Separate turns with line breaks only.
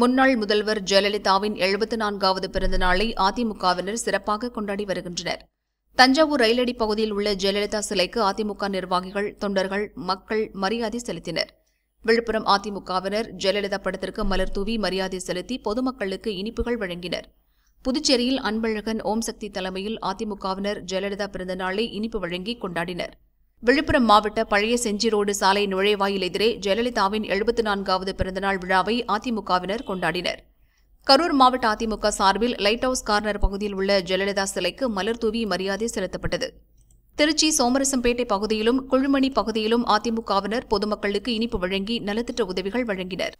முன்னாள் முதல்வர் ஜெயலலிதாவின் எழுபத்து நான்காவது பிறந்த நாளை அதிமுகவினர் சிறப்பாக கொண்டாடி வருகின்றனர் தஞ்சாவூர் ரயிலடி பகுதியில் உள்ள ஜெயலலிதா சிலைக்கு அதிமுக நிர்வாகிகள் தொண்டர்கள் மக்கள் மரியாதை செலுத்தினர் விழுப்புரம் அதிமுகவினர் ஜெயலலிதா படத்திற்கு மலர் தூவி மரியாதை செலுத்தி பொதுமக்களுக்கு இனிப்புகள் வழங்கினர் புதுச்சேரியில் அன்பழகன் ஓம் சக்தி தலைமையில் அதிமுகவினர் ஜெயலலிதா பிறந்த நாளை இனிப்பு வழங்கி கொண்டாடினர் விழுப்புரம் மாவட்ட பழைய செஞ்சி ரோடு சாலை நுழைவாயில் எதிரே ஜெயலலிதாவின் எழுபத்தி நான்காவது பிறந்தநாள் விழாவை அதிமுகவினர் கொண்டாடினர் கரூர் மாவட்ட அதிமுக சார்பில் லைட் ஹவுஸ் கார்னர் பகுதியில் உள்ள ஜெயலலிதா சிலைக்கு மலர் தூவி மரியாதை செலுத்தப்பட்டது திருச்சி சோமரசம்பேட்டை பகுதியிலும் குழுமணி பகுதியிலும் அதிமுகவினர் பொதுமக்களுக்கு இனிப்பு வழங்கி நலத்திட்ட உதவிகள் வழங்கினர்